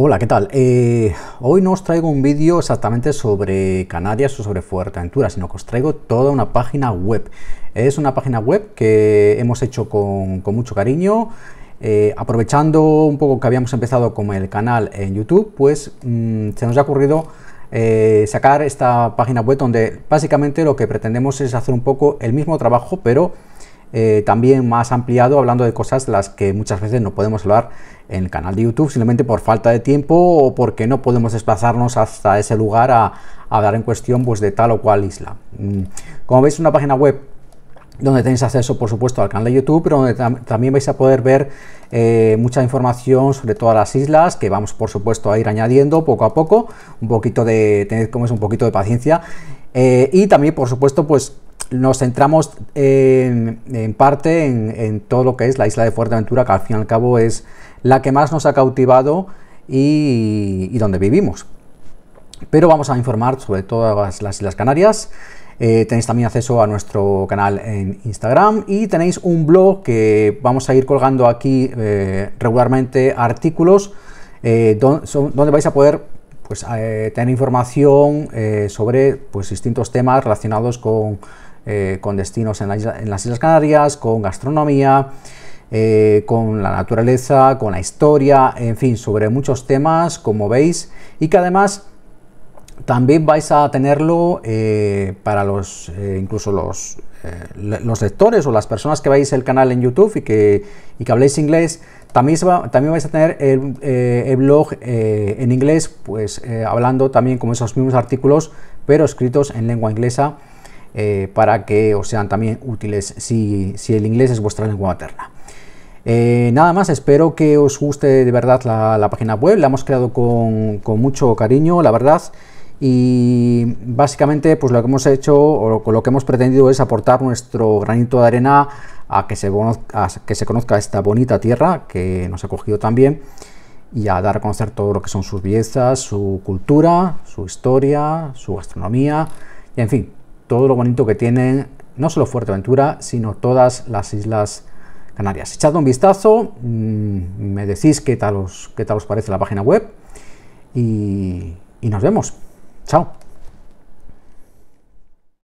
Hola, ¿qué tal? Eh, hoy no os traigo un vídeo exactamente sobre Canarias o sobre Fuerteventura, sino que os traigo toda una página web. Es una página web que hemos hecho con, mucho cariño, eh, aprovechando un poco que habíamos empezado con el canal en YouTube, pues mm, se nos ha ocurrido eh, sacar esta página web donde básicamente lo que pretendemos es hacer un poco el mismo trabajo, pero eh, también más ampliado hablando de cosas las que muchas veces no podemos hablar en el canal de YouTube simplemente por falta de tiempo o porque no podemos desplazarnos hasta ese lugar a, hablar en cuestión pues, de tal o cual isla. Mm, como veis, una página web donde tenéis acceso, por supuesto, al canal de YouTube, pero donde también vais a poder ver eh, mucha información sobre todas las islas, que vamos, por supuesto, a ir añadiendo poco a poco, un poquito de, tened como es un poquito de paciencia, eh, y también, por supuesto, pues nos centramos en, parte en, todo lo que es la isla de Fuerteventura, que al fin y al cabo es la que más nos ha cautivado y, donde vivimos. Pero vamos a informar sobre todas las Islas Canarias. Eh, tenéis también acceso a nuestro canal en Instagram y tenéis un blog que vamos a ir colgando aquí eh, regularmente artículos donde vais a poder pues, eh, tener información eh, sobre pues, distintos temas relacionados con, eh, destinos en, en, las Islas Canarias, con gastronomía, con la naturaleza, con la historia, en fin, sobre muchos temas, como veis, y que además también vais a tenerlo eh, para los, eh, incluso los, eh, los lectores o las personas que veis el canal en YouTube y que, que habléis inglés, también, vais a tener el, blog en inglés, pues hablando también como esos mismos artículos, pero escritos en lengua inglesa, para que os sean también útiles si, el inglés es vuestra lengua materna. nada más, espero que os guste de verdad la, página web, la hemos creado con, con mucho cariño, la verdad y básicamente pues lo que hemos hecho o lo, que hemos pretendido es aportar nuestro granito de arena a que, se, que se conozca esta bonita tierra que nos ha cogido también y a dar a conocer todo lo que son sus bellezas, su cultura, su historia, su gastronomía y en fin, todo lo bonito que tienen no solo Fuerteventura sino todas las islas Canarias. Echad un vistazo, mm, me decís qué tal os, qué tal os parece la página web y, y nos vemos. Chao.